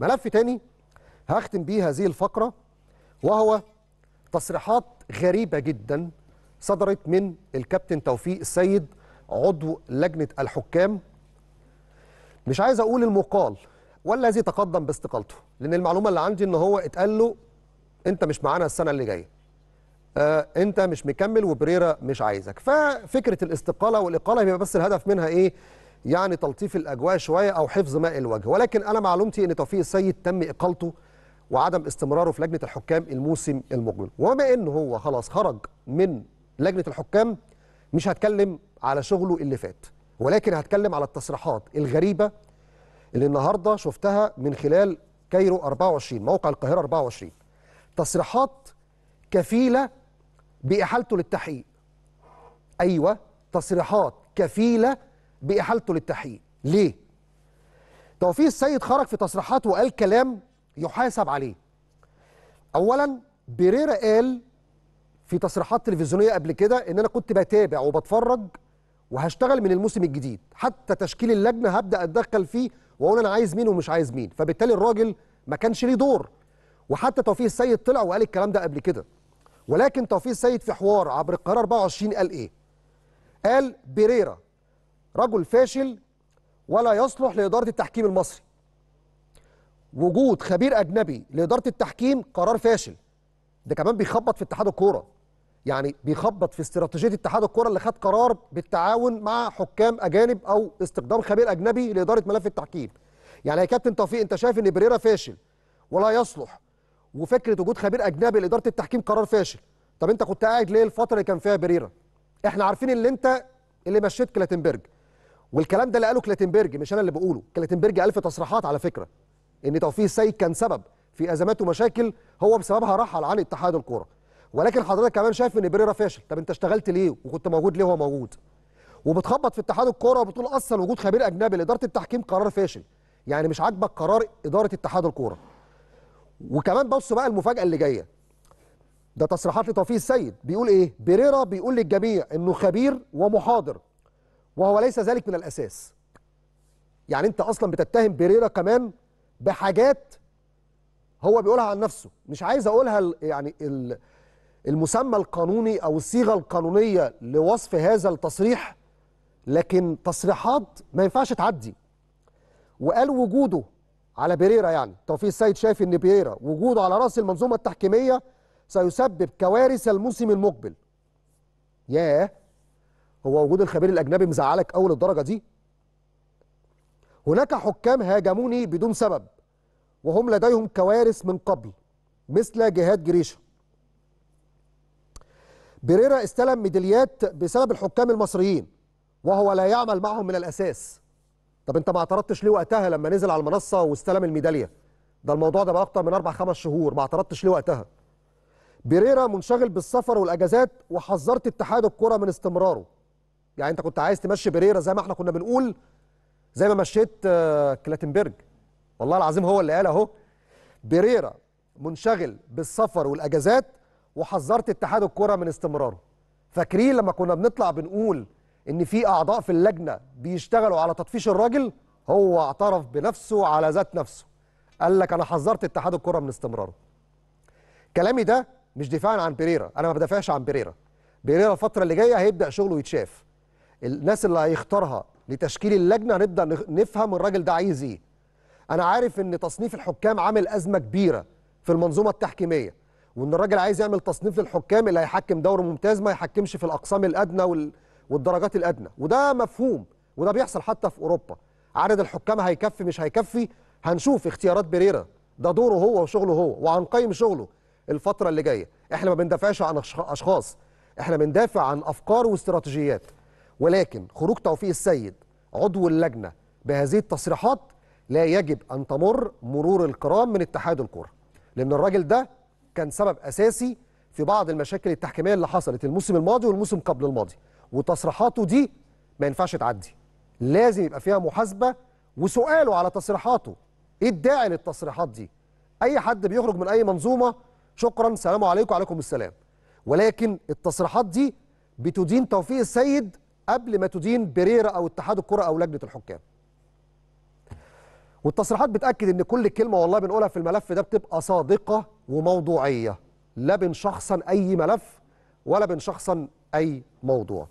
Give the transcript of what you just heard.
ملف تاني هختم بيه هذه الفقرة وهو تصريحات غريبة جدا صدرت من الكابتن توفيق السيد عضو لجنة الحكام مش عايز أقول المقال والذي تقدم باستقالته لأن المعلومة اللي عندي إن هو اتقال له أنت مش معانا السنة اللي جاية آه أنت مش مكمل وبريرة مش عايزك ففكرة الاستقالة والإقالة بيبقى بس الهدف منها إيه يعني تلطيف الاجواء شويه او حفظ ماء الوجه ولكن انا معلومتي ان توفيق السيد تم اقالته وعدم استمراره في لجنه الحكام الموسم المقبل وما ان هو خلاص خرج من لجنه الحكام مش هتكلم على شغله اللي فات ولكن هتكلم على التصريحات الغريبه اللي النهارده شفتها من خلال كايرو 24 موقع القاهره 24 تصريحات كفيله باحالته للتحقيق ايوه تصريحات كفيله باحالته للتحقيق ليه توفيق السيد خرج في تصريحات وقال كلام يحاسب عليه اولا بيريرا قال في تصريحات تلفزيونيه قبل كده ان انا كنت بتابع وبتفرج وهشتغل من الموسم الجديد حتى تشكيل اللجنه هبدا اتدخل فيه واقول انا عايز مين ومش عايز مين فبالتالي الراجل ما كانش ليه دور وحتى توفيق السيد طلع وقال الكلام ده قبل كده ولكن توفيق السيد في حوار عبر القرار 24 قال ايه قال بيريرا رجل فاشل ولا يصلح لإدارة التحكيم المصري وجود خبير أجنبي لإدارة التحكيم قرار فاشل ده كمان بيخبط في اتحاد الكورة يعني بيخبط في استراتيجية اتحاد الكورة اللي خد قرار بالتعاون مع حكام أجانب أو استخدام خبير أجنبي لإدارة ملف التحكيم يعني يا كابتن توفيق أنت شايف إن بريرا فاشل ولا يصلح وفكرة وجود خبير أجنبي لإدارة التحكيم قرار فاشل طب أنت كنت قاعد ليه الفترة اللي كان فيها بريرا احنا عارفين اللي أنت اللي مشيت كلاتنبرج والكلام ده اللي قاله كلاتنبرج مش انا اللي بقوله كلاتنبرج قال في تصريحات على فكره ان توفيق السيد كان سبب في ازمات ومشاكل هو بسببها رحل عن اتحاد الكوره ولكن حضرتك كمان شايف ان بيريرا فاشل طب انت اشتغلت ليه وكنت موجود ليه وهو موجود وبتخبط في اتحاد الكوره وبتقول اصلا وجود خبير اجنبي لاداره التحكيم قرار فاشل يعني مش عاجبك قرار اداره اتحاد الكوره وكمان بص بقى المفاجاه اللي جايه ده تصريحات لتوفيق السيد بيقول ايه بيريرا بيقول للجميع انه خبير ومحاضر وهو ليس ذلك من الأساس يعني أنت أصلا بتتهم بيريرا كمان بحاجات هو بيقولها عن نفسه مش عايز أقولها يعني المسمى القانوني أو الصيغة القانونية لوصف هذا التصريح لكن تصريحات ما ينفعش تعدي وقال وجوده على بيريرا يعني توفيق السيد شايف ان بيريرا وجوده على راس المنظومه التحكيميه سيسبب كوارث الموسم المقبل ياه هو وجود الخبير الاجنبي مزعلك اول الدرجه دي هناك حكام هاجموني بدون سبب وهم لديهم كوارث من قبل مثل جهاد جريشه بيريرا استلم ميداليات بسبب الحكام المصريين وهو لا يعمل معهم من الاساس طب انت ما اعترضتش ليه وقتها لما نزل على المنصه واستلم الميداليه ده الموضوع ده بقى اكتر من اربع خمس شهور ما اعترضتش ليه وقتها بيريرا منشغل بالسفر والاجازات وحذرت اتحاد الكره من استمراره يعني انت كنت عايز تمشي بريرا زي ما احنا كنا بنقول زي ما مشيت آه، كلاتنبرج والله العظيم هو اللي قال اهو بريرا منشغل بالسفر والاجازات وحذرت اتحاد الكره من استمراره فاكرين لما كنا بنطلع بنقول ان في اعضاء في اللجنه بيشتغلوا على تطفيش الراجل هو اعترف بنفسه على ذات نفسه قال لك انا حذرت اتحاد الكره من استمراره كلامي ده مش دفاعا عن بيريرا انا ما بدافعش عن بيريرا بيريرا الفتره اللي جايه هيبدا شغله يتشاف الناس اللي هيختارها لتشكيل اللجنه هنبدا نفهم الراجل ده عايز ايه انا عارف ان تصنيف الحكام عامل ازمه كبيره في المنظومه التحكيميه وان الراجل عايز يعمل تصنيف للحكام اللي هيحكم دوري ممتاز ما يحكمش في الاقسام الادنى وال... والدرجات الادنى وده مفهوم وده بيحصل حتى في اوروبا عدد الحكام هيكفي مش هيكفي هنشوف اختيارات بريرا ده دوره هو وشغله هو وهنقيم شغله الفتره اللي جايه احنا ما بندافعش عن اشخاص احنا بندافع عن افكار واستراتيجيات ولكن خروج توفيق السيد عضو اللجنة بهذه التصريحات لا يجب أن تمر مرور الكرام من اتحاد الكرة لأن الراجل ده كان سبب أساسي في بعض المشاكل التحكيمية اللي حصلت الموسم الماضي والموسم قبل الماضي وتصريحاته دي ما ينفعش تعدي لازم يبقى فيها محاسبة وسؤاله على تصريحاته ايه الداعي للتصريحات دي اي حد بيخرج من اي منظومه شكرا سلام عليكم وعليكم السلام ولكن التصريحات دي بتدين توفيق السيد قبل ما تدين بريرا او اتحاد الكره او لجنه الحكام والتصريحات بتاكد ان كل كلمه والله بنقولها في الملف ده بتبقى صادقه وموضوعيه لا بنشخصن اي ملف ولا بنشخصن اي موضوع